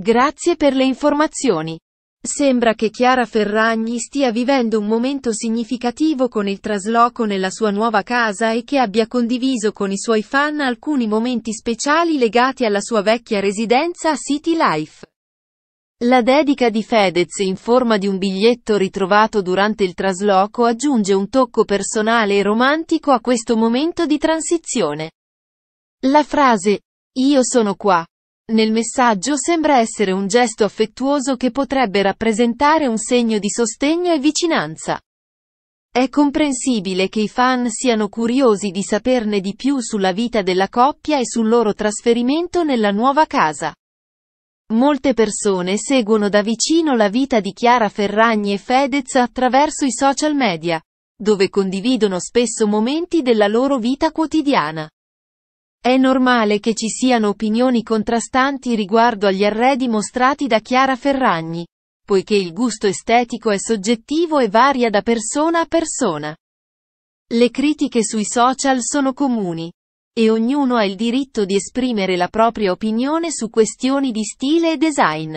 Grazie per le informazioni. Sembra che Chiara Ferragni stia vivendo un momento significativo con il trasloco nella sua nuova casa e che abbia condiviso con i suoi fan alcuni momenti speciali legati alla sua vecchia residenza a City Life. La dedica di Fedez in forma di un biglietto ritrovato durante il trasloco aggiunge un tocco personale e romantico a questo momento di transizione. La frase, Io sono qua, nel messaggio sembra essere un gesto affettuoso che potrebbe rappresentare un segno di sostegno e vicinanza. È comprensibile che i fan siano curiosi di saperne di più sulla vita della coppia e sul loro trasferimento nella nuova casa. Molte persone seguono da vicino la vita di Chiara Ferragni e Fedez attraverso i social media, dove condividono spesso momenti della loro vita quotidiana. È normale che ci siano opinioni contrastanti riguardo agli arredi mostrati da Chiara Ferragni, poiché il gusto estetico è soggettivo e varia da persona a persona. Le critiche sui social sono comuni, e ognuno ha il diritto di esprimere la propria opinione su questioni di stile e design.